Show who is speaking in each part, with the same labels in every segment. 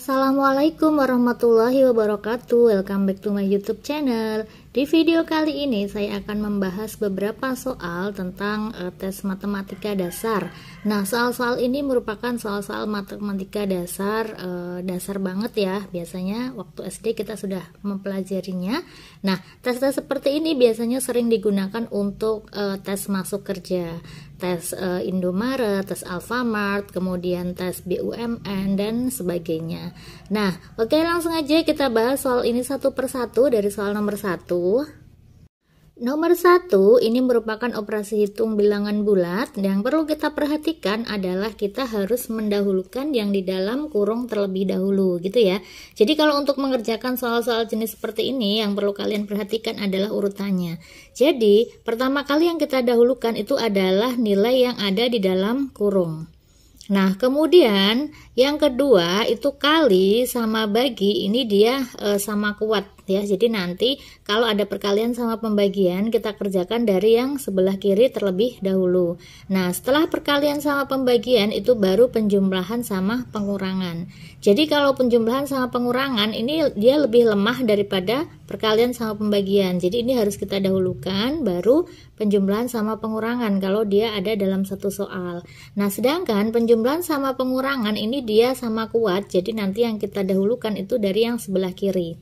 Speaker 1: Assalamualaikum warahmatullahi wabarakatuh Welcome back to my youtube channel di video kali ini saya akan membahas beberapa soal tentang uh, tes matematika dasar. Nah, soal-soal ini merupakan soal-soal matematika dasar uh, dasar banget ya. Biasanya waktu SD kita sudah mempelajarinya. Nah, tes-tes seperti ini biasanya sering digunakan untuk uh, tes masuk kerja, tes uh, Indomaret, tes Alfamart, kemudian tes BUMN dan sebagainya. Nah, oke langsung aja kita bahas soal ini satu persatu dari soal nomor satu. Nomor satu, ini merupakan operasi hitung bilangan bulat. Yang perlu kita perhatikan adalah kita harus mendahulukan yang di dalam kurung terlebih dahulu, gitu ya. Jadi kalau untuk mengerjakan soal-soal jenis seperti ini, yang perlu kalian perhatikan adalah urutannya. Jadi, pertama kali yang kita dahulukan itu adalah nilai yang ada di dalam kurung. Nah, kemudian yang kedua itu kali sama bagi ini dia e, sama kuat ya. Jadi nanti kalau ada perkalian sama pembagian kita kerjakan dari yang sebelah kiri terlebih dahulu. Nah, setelah perkalian sama pembagian itu baru penjumlahan sama pengurangan. Jadi kalau penjumlahan sama pengurangan ini dia lebih lemah daripada perkalian sama pembagian. Jadi ini harus kita dahulukan baru penjumlahan sama pengurangan kalau dia ada dalam satu soal. Nah, sedangkan penjumlahan sama pengurangan ini dia sama kuat. Jadi nanti yang kita dahulukan itu dari yang sebelah kiri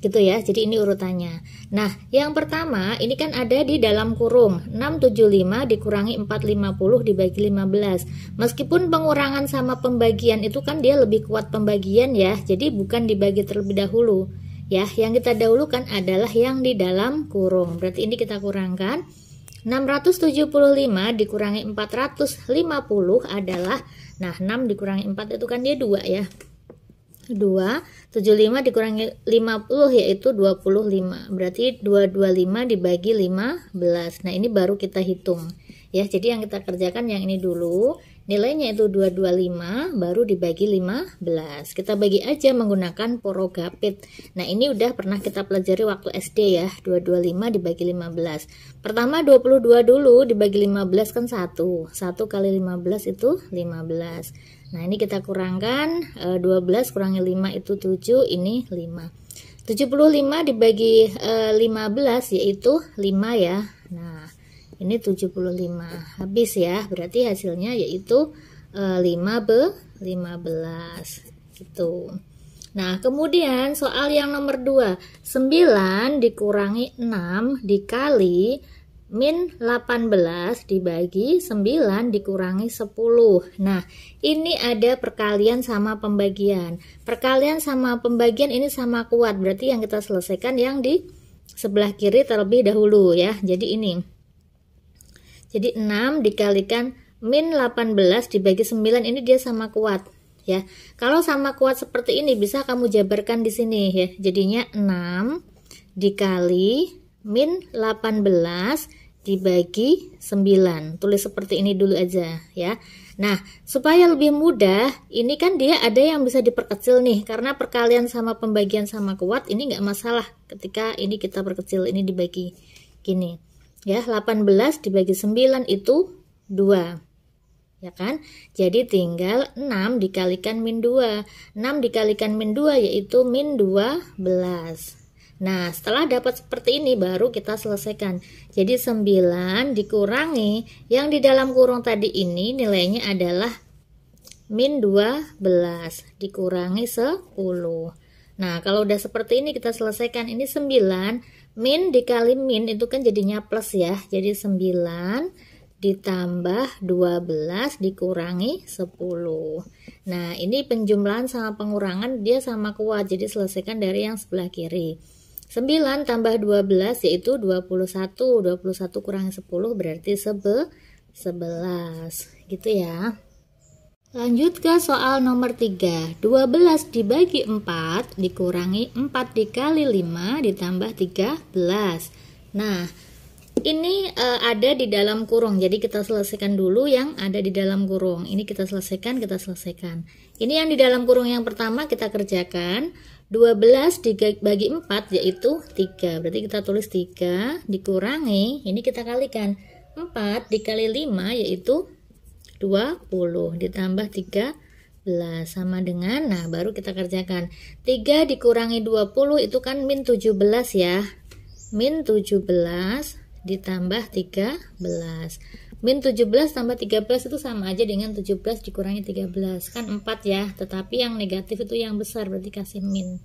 Speaker 1: gitu ya. Jadi ini urutannya. Nah, yang pertama ini kan ada di dalam kurung 675 dikurangi 450 dibagi 15. Meskipun pengurangan sama pembagian itu kan dia lebih kuat pembagian ya. Jadi bukan dibagi terlebih dahulu. Ya, yang kita dahulukan adalah yang di dalam kurung. Berarti ini kita kurangkan 675 dikurangi 450 adalah nah 6 dikurangi 4 itu kan dia 2 ya 2 75 dikurangi 50 yaitu 25 berarti 225 dibagi 15 nah ini baru kita hitung ya jadi yang kita kerjakan yang ini dulu nilainya itu 225 baru dibagi 15 kita bagi aja menggunakan porogapit nah ini udah pernah kita pelajari waktu SD ya 225 dibagi 15 pertama 22 dulu dibagi 15 kan 1 1 kali 15 itu 15 Nah ini kita kurangkan 12 eh, kurangi 5 itu 7 ini 5 75 dibagi 15 eh, yaitu 5 ya Nah ini 75 habis ya berarti hasilnya yaitu 5 eh, be 15 gitu Nah kemudian soal yang nomor 2 9 dikurangi 6 dikali min 18 dibagi 9 dikurangi 10. Nah, ini ada perkalian sama pembagian. Perkalian sama pembagian ini sama kuat, berarti yang kita selesaikan yang di sebelah kiri terlebih dahulu ya. Jadi ini. Jadi 6 dikalikan min 18 dibagi 9 ini dia sama kuat ya. Kalau sama kuat seperti ini bisa kamu jabarkan di sini ya. Jadinya 6 dikali min 18 dibagi 9. Tulis seperti ini dulu aja ya. Nah, supaya lebih mudah, ini kan dia ada yang bisa diperkecil nih, karena perkalian sama pembagian sama kuat ini nggak masalah ketika ini kita perkecil, ini dibagi gini. Ya, 18 dibagi 9 itu 2. Ya kan? Jadi tinggal 6 dikalikan min 2. 6 dikalikan min 2 yaitu min 12. Nah, setelah dapat seperti ini baru kita selesaikan. Jadi 9 dikurangi yang di dalam kurung tadi ini nilainya adalah min 12 dikurangi 10. Nah, kalau udah seperti ini kita selesaikan. Ini 9, min dikali min itu kan jadinya plus ya. Jadi 9 ditambah 12 dikurangi 10. Nah, ini penjumlahan sama pengurangan dia sama kuat. Jadi selesaikan dari yang sebelah kiri. 9 tambah 12 yaitu 21. 21 kurang 10 berarti sebe 11. Gitu ya. Lanjut ke soal nomor 3. 12 dibagi 4 dikurangi 4 dikali 5 ditambah 13. Nah, ini e, ada di dalam kurung. Jadi kita selesaikan dulu yang ada di dalam kurung. Ini kita selesaikan, kita selesaikan. Ini yang di dalam kurung yang pertama kita kerjakan. 12 dibagi 4 yaitu 3. Berarti kita tulis 3 dikurangi, ini kita kalikan. 4 dikali 5 yaitu 20 ditambah 13 sama dengan nah baru kita kerjakan 3 dikurangi 20 itu kan min 17 ya min 17 ditambah 13 Min 17 tambah 13 itu sama aja dengan 17 dikurangi 13. Kan 4 ya, tetapi yang negatif itu yang besar berarti kasih min.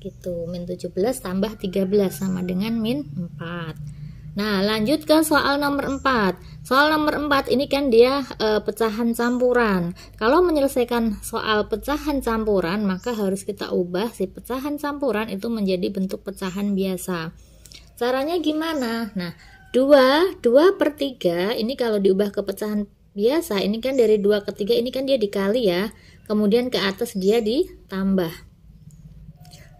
Speaker 1: Gitu, min 17 tambah 13 sama dengan min 4. Nah, lanjut ke soal nomor 4. Soal nomor 4 ini kan dia e, pecahan campuran. Kalau menyelesaikan soal pecahan campuran, maka harus kita ubah si pecahan campuran itu menjadi bentuk pecahan biasa. Caranya gimana? Nah, 2, 2 per 3 ini kalau diubah ke pecahan biasa ini kan dari 2 ke 3 ini kan dia dikali ya. Kemudian ke atas dia ditambah.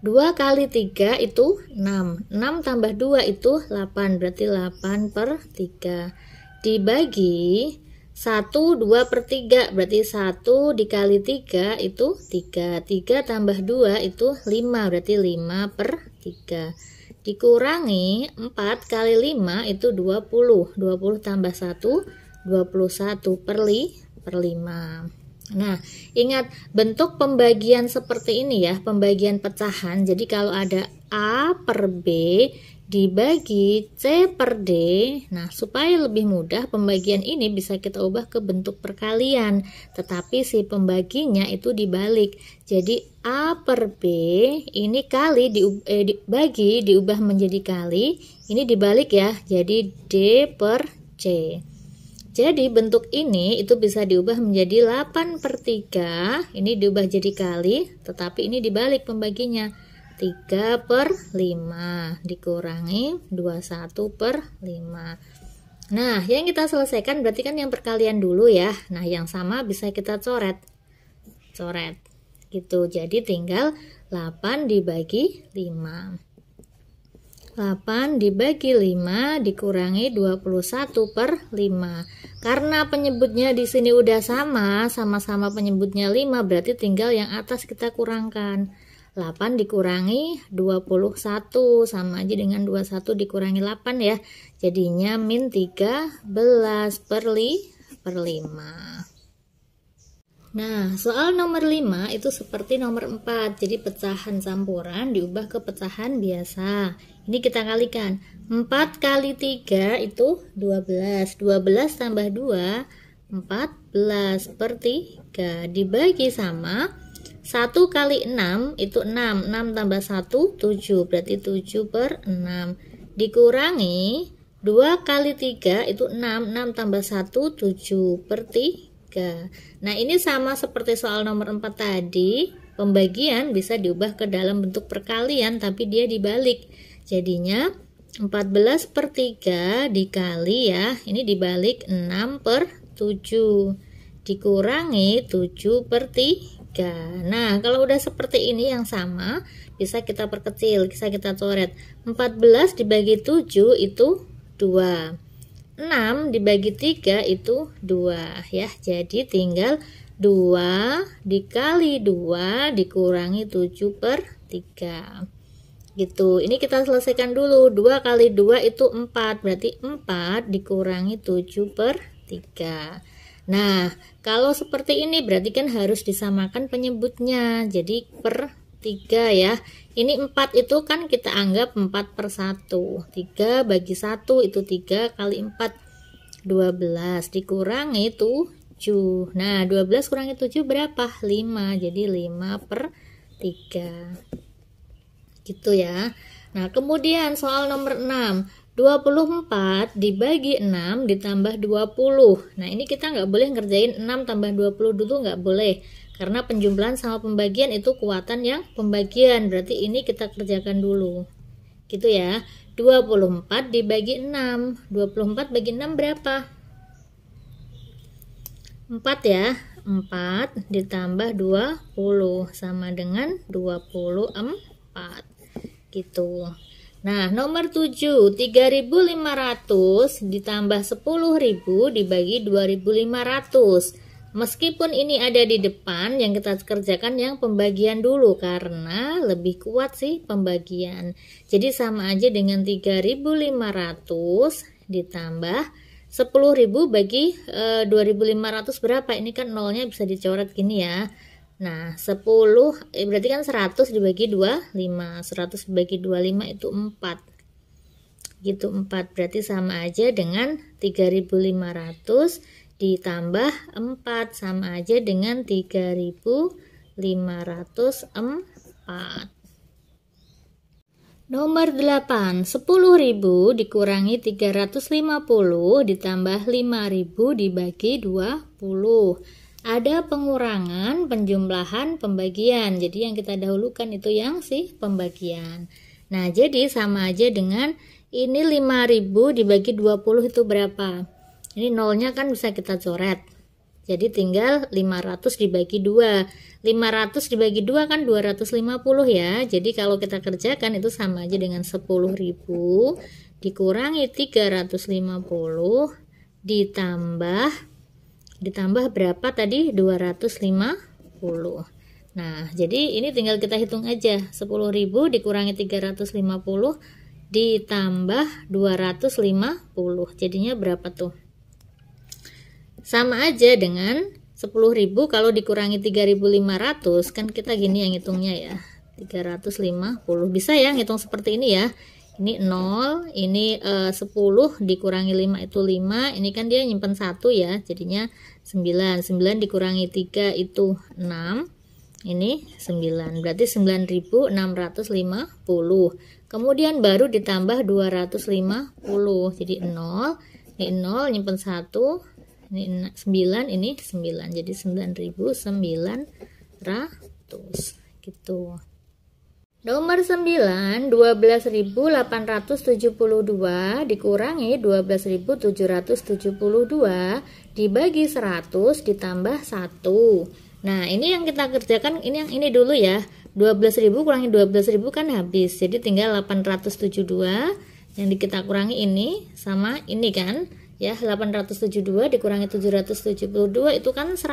Speaker 1: 2 kali 3 itu 6. 6 tambah 2 itu 8. Berarti 8 per 3. Dibagi 1, 2 per 3. Berarti 1 dikali 3 itu 3. 3 tambah 2 itu 5. Berarti 5 per 3. Dikurangi 4 kali 5 itu 20. 20 tambah 1, 21 per, li, per 5. Nah, ingat bentuk pembagian seperti ini ya, pembagian pecahan. Jadi kalau ada A per B, dibagi C per D. Nah, supaya lebih mudah pembagian ini bisa kita ubah ke bentuk perkalian, tetapi si pembaginya itu dibalik. Jadi A per B ini kali di, eh, dibagi diubah menjadi kali, ini dibalik ya. Jadi D per C. Jadi bentuk ini itu bisa diubah menjadi 8 per 3, ini diubah jadi kali, tetapi ini dibalik pembaginya 3 per 5 dikurangi 21 per 5 nah yang kita selesaikan berarti kan yang perkalian dulu ya nah yang sama bisa kita coret coret gitu jadi tinggal 8 dibagi 5 8 dibagi 5 dikurangi 21 per 5 karena penyebutnya di sini udah sama sama-sama penyebutnya 5 berarti tinggal yang atas kita kurangkan 8 dikurangi 21 sama aja dengan 21 dikurangi 8 ya jadinya min 13 per, li, per 5 Nah, soal nomor 5 itu seperti nomor 4, jadi pecahan campuran diubah ke pecahan biasa. Ini kita kalikan. 4 kali 3 itu 12. 12 tambah 2, 14 per 3. Dibagi sama 1 kali 6 itu 6 6 tambah 1 7 berarti 7 per 6 dikurangi 2 kali 3 itu 6 6 tambah 1 7 per 3 nah ini sama seperti soal nomor 4 tadi pembagian bisa diubah ke dalam bentuk perkalian tapi dia dibalik jadinya 14 per 3 dikali ya ini dibalik 6 per 7 dikurangi 7 per 3 3 nah kalau udah seperti ini yang sama bisa kita perkecil bisa kita coret 14 dibagi 7 itu 2 6 dibagi 3 itu 2 ya jadi tinggal 2 dikali 2 dikurangi 7 per 3 gitu. Ini kita selesaikan dulu. 2 kali 2 itu 4. Berarti 4 dikurangi 7 per 3. Nah, kalau seperti ini berarti kan harus disamakan penyebutnya. Jadi per 3 ya. Ini 4 itu kan kita anggap 4 per 1. 3 bagi 1 itu 3 kali 4. 12 dikurangi 7. Nah, 12 kurangi 7 berapa? 5. Jadi 5 per 3. Gitu ya. Nah, kemudian soal nomor 6. 24 dibagi 6 ditambah 20. Nah, ini kita nggak boleh ngerjain 6 tambah 20 dulu nggak boleh. Karena penjumlahan sama pembagian itu kuatan yang pembagian. Berarti ini kita kerjakan dulu. Gitu ya. 24 dibagi 6. 24 bagi 6 berapa? 4 ya. 4 ditambah 20 sama dengan 24. Gitu. Nah, nomor 7, 3500 ditambah 10.000 dibagi 2500. Meskipun ini ada di depan, yang kita kerjakan yang pembagian dulu karena lebih kuat sih pembagian. Jadi sama aja dengan 3500 ditambah 10.000 bagi e, eh, 2500 berapa? Ini kan nolnya bisa dicoret gini ya. Nah, 10 eh, berarti kan 100 dibagi 25. 100 dibagi 25 itu 4. Gitu 4 berarti sama aja dengan 3500 ditambah 4 sama aja dengan 3504. Nomor 8, 10.000 dikurangi 350 ditambah 5.000 dibagi 20 ada pengurangan, penjumlahan, pembagian. Jadi yang kita dahulukan itu yang sih pembagian. Nah, jadi sama aja dengan ini 5000 dibagi 20 itu berapa? Ini nolnya kan bisa kita coret. Jadi tinggal 500 dibagi 2. 500 dibagi 2 kan 250 ya. Jadi kalau kita kerjakan itu sama aja dengan 10.000 dikurangi 350 ditambah ditambah berapa tadi 250 nah jadi ini tinggal kita hitung aja 10.000 dikurangi 350 ditambah 250 jadinya berapa tuh sama aja dengan 10.000 kalau dikurangi 3.500 kan kita gini yang hitungnya ya 350 bisa ya ngitung seperti ini ya ini 0, ini eh, uh, 10 dikurangi 5 itu 5, ini kan dia nyimpen 1 ya, jadinya 9. 9 dikurangi 3 itu 6, ini 9, berarti 9650. Kemudian baru ditambah 250, jadi 0, ini 0, nyimpen 1, ini 9, ini 9, jadi 9900 gitu. Nomor 9, 12.872 dikurangi 12.772 dibagi 100 ditambah 1. Nah, ini yang kita kerjakan, ini yang ini dulu ya. 12.000 kurangi 12.000 kan habis, jadi tinggal 872 yang kita kurangi ini sama ini kan. Ya, 872 dikurangi 772 itu kan 100.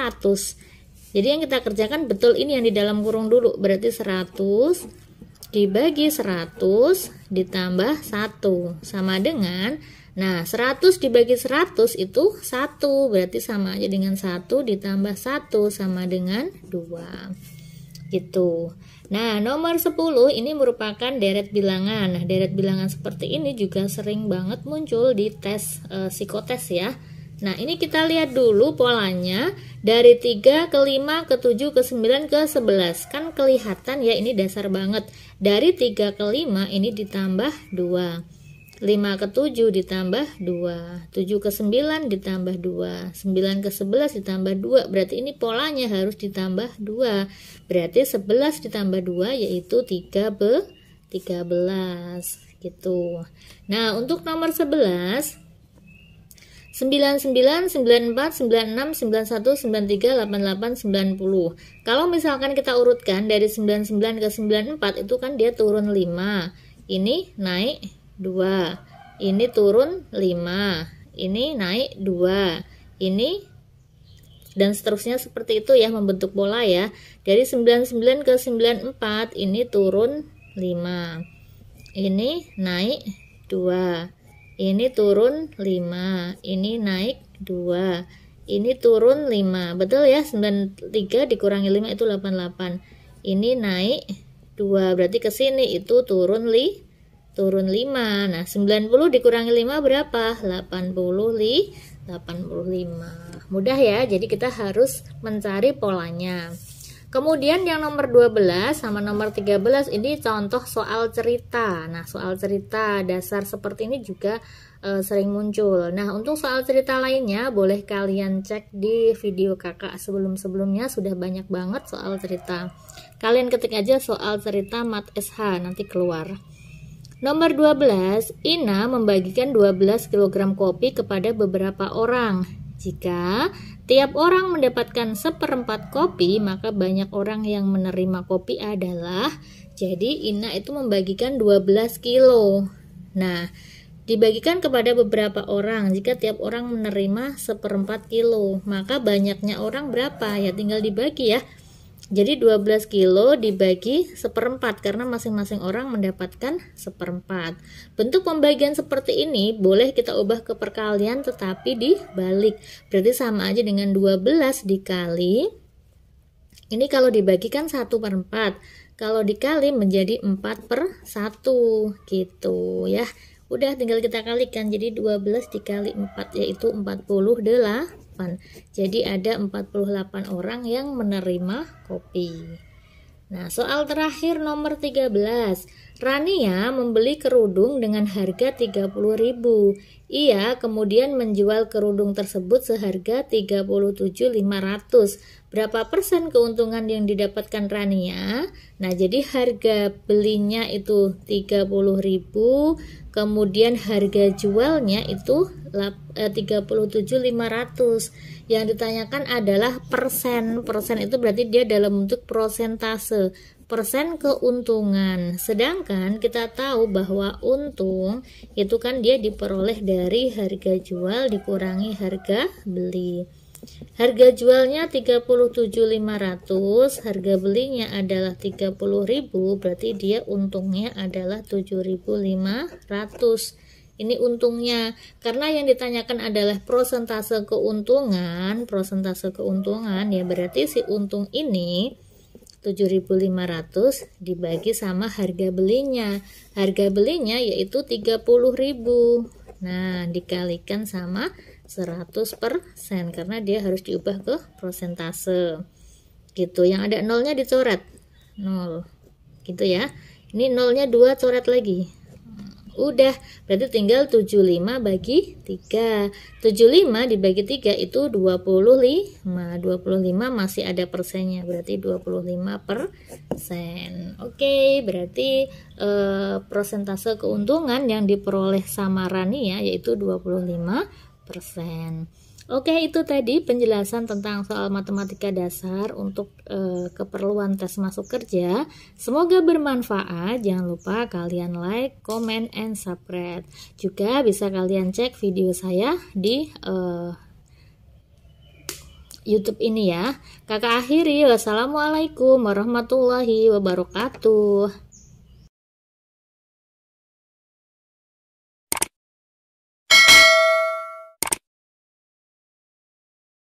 Speaker 1: Jadi yang kita kerjakan betul ini yang di dalam kurung dulu, berarti 100 dibagi 100 ditambah 1 sama dengan nah 100 dibagi 100 itu 1 berarti sama aja dengan 1 ditambah 1 sama dengan 2 gitu nah nomor 10 ini merupakan deret bilangan nah deret bilangan seperti ini juga sering banget muncul di tes e, eh, psikotes ya Nah, ini kita lihat dulu polanya dari 3 ke 5 ke 7 ke 9 ke 11. Kan kelihatan ya ini dasar banget. Dari 3 ke 5 ini ditambah 2. 5 ke 7 ditambah 2. 7 ke 9 ditambah 2. 9 ke 11 ditambah 2. Berarti ini polanya harus ditambah 2. Berarti 11 ditambah 2 yaitu 3 be 13 gitu. Nah, untuk nomor 11 99949691938890. Kalau misalkan kita urutkan dari 99 ke 94 itu kan dia turun 5. Ini naik 2. Ini turun 5. Ini naik 2. Ini dan seterusnya seperti itu ya membentuk bola ya. Dari 99 ke 94 ini turun 5. Ini naik 2 ini turun 5, ini naik 2, ini turun 5. Betul ya? 93 dikurangi 5 itu 88. Ini naik 2, berarti ke sini itu turun li turun 5. Nah, 90 dikurangi 5 berapa? 80 li 85. Mudah ya, jadi kita harus mencari polanya. Kemudian yang nomor 12 sama nomor 13 ini contoh soal cerita. Nah, soal cerita dasar seperti ini juga e, sering muncul. Nah, untuk soal cerita lainnya boleh kalian cek di video kakak sebelum-sebelumnya sudah banyak banget soal cerita. Kalian ketik aja soal cerita mat SH nanti keluar. Nomor 12, Ina membagikan 12 kg kopi kepada beberapa orang. Jika Tiap orang mendapatkan seperempat kopi, maka banyak orang yang menerima kopi adalah jadi Ina itu membagikan 12 kilo. Nah, dibagikan kepada beberapa orang. Jika tiap orang menerima seperempat kilo, maka banyaknya orang berapa? Ya tinggal dibagi ya. Jadi 12 kilo dibagi seperempat karena masing-masing orang mendapatkan seperempat. Bentuk pembagian seperti ini boleh kita ubah ke perkalian tetapi dibalik. Berarti sama aja dengan 12 dikali. Ini kalau dibagikan 1 per 4. Kalau dikali menjadi 4 per 1 gitu ya. Udah tinggal kita kalikan jadi 12 dikali 4 yaitu 40 delah. Jadi ada 48 orang yang menerima kopi. Nah, soal terakhir nomor 13. Rania membeli kerudung dengan harga 30.000. Ia kemudian menjual kerudung tersebut seharga 37.500. Berapa persen keuntungan yang didapatkan Rania? Nah, jadi harga belinya itu 30.000, kemudian harga jualnya itu 37.500 eh, yang ditanyakan adalah persen persen itu berarti dia dalam bentuk prosentase persen keuntungan sedangkan kita tahu bahwa untung itu kan dia diperoleh dari harga jual dikurangi harga beli Harga jualnya 37.500, harga belinya adalah 30.000, berarti dia untungnya adalah 7.500. Ini untungnya, karena yang ditanyakan adalah persentase keuntungan, persentase keuntungan ya berarti si untung ini 7.500 dibagi sama harga belinya. Harga belinya yaitu 30.000. Nah, dikalikan sama 100% karena dia harus diubah ke persentase gitu yang ada nolnya dicoret nol gitu ya ini nolnya 2 coret lagi udah berarti tinggal 75 bagi 3 75 dibagi 3 itu 25 25 masih ada persennya berarti 25 persen oke okay, berarti e, eh, persentase keuntungan yang diperoleh Rani ya yaitu 25 Oke, itu tadi penjelasan tentang soal matematika dasar untuk e, keperluan tes masuk kerja. Semoga bermanfaat. Jangan lupa kalian like, comment, and subscribe. Juga bisa kalian cek video saya di e, YouTube ini ya. Kakak akhiri, wassalamualaikum warahmatullahi wabarakatuh.